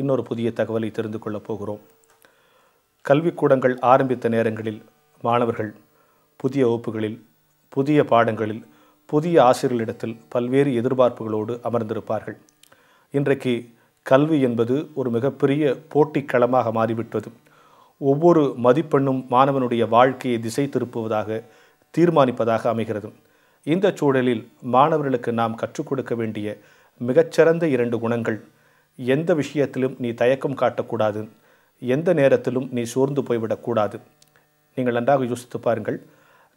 இன்னொரு புதிய தகவலை தெரிந்து கொள்ளப் போகிறோம் கல்விக்கூடங்கள் ஆரம்பித்த நேரங்களில் மாணவர்கள் புதிய வகுப்புகளில் புதிய பாடங்களில் புதிய ஆசிரியர்களிடத்தில் பல்வேறு எதிர்பார்ப்புகளோடு அமர்ந்திருப்பார்கள் இன்றைக்கு கல்வி என்பது ஒரு மிகப்பெரிய களமாக மாறிவிட்டது ஒவ்வொரு மதிப்பெண்ணும் மாணவனுடைய வாழ்க்கையை திசை திருப்புவதாக தீர்மானிப்பதாக அமைகிறது இந்த சூழலில் மாணவர்களுக்கு நாம் கற்றுக் கொடுக்க வேண்டிய மிகச்சிறந்த இரண்டு குணங்கள் எந்த விஷயத்திலும் நீ தயக்கம் காட்டக்கூடாது எந்த நேரத்திலும் நீ சோர்ந்து போய்விடக்கூடாது நீங்கள் நன்றாக யோசித்து பாருங்கள்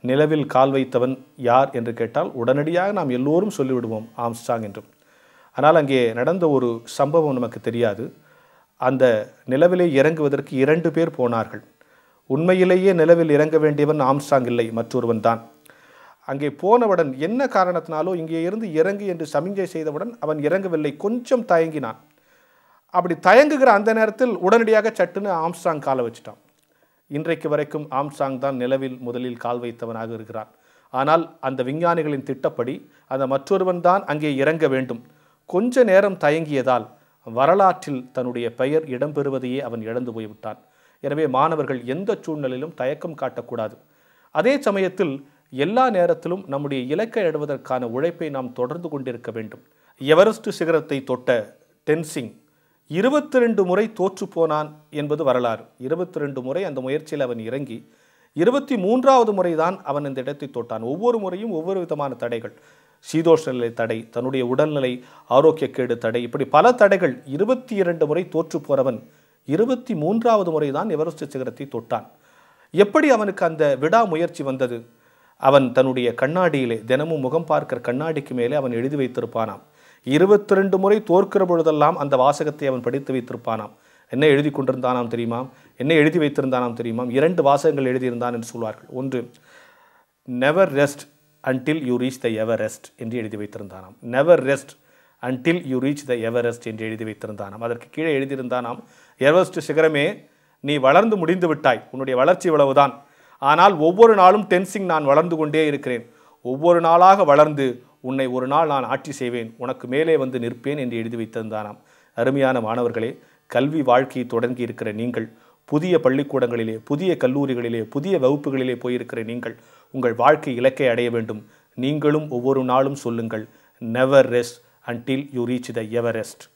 நிலவில் கால் வைத்தவன் யார் என்று கேட்டால் உடனடியாக நாம் எல்லோரும் சொல்லிவிடுவோம் ஆம்ஸ்டாங் என்றும் ஆனால் அங்கே நடந்த ஒரு சம்பவம் நமக்கு தெரியாது அந்த நிலவிலே இறங்குவதற்கு இரண்டு பேர் போனார்கள் உண்மையிலேயே நிலவில் இறங்க வேண்டியவன் ஆம்ஸ்டாங் இல்லை மற்றொருவன் தான் அங்கே போனவுடன் என்ன காரணத்தினாலோ இங்கே இருந்து இறங்கு என்று சமிஞ்சை செய்தவுடன் அவன் இறங்கவில்லை கொஞ்சம் தயங்கினான் அப்படி தயங்குகிற அந்த நேரத்தில் உடனடியாக சட்டுன்னு ஆம்ஸ்டாங் காலை வச்சுட்டான் இன்றைக்கு வரைக்கும் ஆம்ஸ்டாங் தான் நிலவில் முதலில் கால் வைத்தவனாக இருக்கிறான் ஆனால் அந்த விஞ்ஞானிகளின் திட்டப்படி அந்த மற்றொருவன் தான் அங்கே இறங்க வேண்டும் கொஞ்ச நேரம் தயங்கியதால் வரலாற்றில் தன்னுடைய பெயர் இடம்பெறுவதையே அவன் இழந்து போய்விட்டான் எனவே மாணவர்கள் எந்த சூழ்நிலையிலும் தயக்கம் காட்டக்கூடாது அதே சமயத்தில் எல்லா நேரத்திலும் நம்முடைய இலக்கை எடுவதற்கான உழைப்பை நாம் தொடர்ந்து கொண்டிருக்க வேண்டும் எவரெஸ்ட் சிகரத்தை தொட்ட டென்சிங் இருபத்தி ரெண்டு முறை தோற்று போனான் என்பது வரலாறு இருபத்தி ரெண்டு முறை அந்த முயற்சியில் அவன் இறங்கி இருபத்தி மூன்றாவது முறை தான் அவன் இந்த இடத்தை தொட்டான் ஒவ்வொரு முறையும் ஒவ்வொரு விதமான தடைகள் சீதோஷ நிலை தடை தன்னுடைய உடல்நிலை ஆரோக்கியக்கேடு தடை இப்படி பல தடைகள் இருபத்தி இரண்டு முறை தோற்று போறவன் இருபத்தி மூன்றாவது முறை தான் எவரெஸ்ட் சிகரத்தை தொட்டான் எப்படி அவனுக்கு அந்த விடாமுயற்சி வந்தது அவன் தன்னுடைய கண்ணாடியிலே தினமும் முகம் பார்க்கிற கண்ணாடிக்கு மேலே அவன் எழுதி வைத்திருப்பானாம் இருபத்தி ரெண்டு முறை தோற்கிற பொழுதெல்லாம் அந்த வாசகத்தை அவன் படித்து வைத்திருப்பானாம் என்ன எழுதி கொண்டிருந்தானாம் தெரியுமா என்ன எழுதி வைத்திருந்தானாம் தெரியுமாம் இரண்டு வாசகங்கள் எழுதியிருந்தான் என்று சொல்வார்கள் ஒன்று never rest until you reach the Everest என்று எழுதி வைத்திருந்தானாம் never rest until you reach the Everest என்று எழுதி வைத்திருந்தானாம் அதற்கு கீழே எழுதியிருந்தானாம் எவரெஸ்ட் சிகரமே நீ வளர்ந்து முடிந்து விட்டாய் உன்னுடைய வளர்ச்சி இவ்வளவுதான் ஆனால் ஒவ்வொரு நாளும் டென்சிங் நான் வளர்ந்து கொண்டே இருக்கிறேன் ஒவ்வொரு நாளாக வளர்ந்து உன்னை ஒரு நாள் நான் ஆட்சி செய்வேன் உனக்கு மேலே வந்து நிற்பேன் என்று எழுதி வைத்திருந்தானாம் அருமையான மாணவர்களே கல்வி வாழ்க்கையை தொடங்கி இருக்கிற நீங்கள் புதிய பள்ளிக்கூடங்களிலே புதிய கல்லூரிகளிலே புதிய வகுப்புகளிலே போயிருக்கிற நீங்கள் உங்கள் வாழ்க்கை இலக்கை அடைய வேண்டும் நீங்களும் ஒவ்வொரு நாளும் சொல்லுங்கள் never rest until you reach the Everest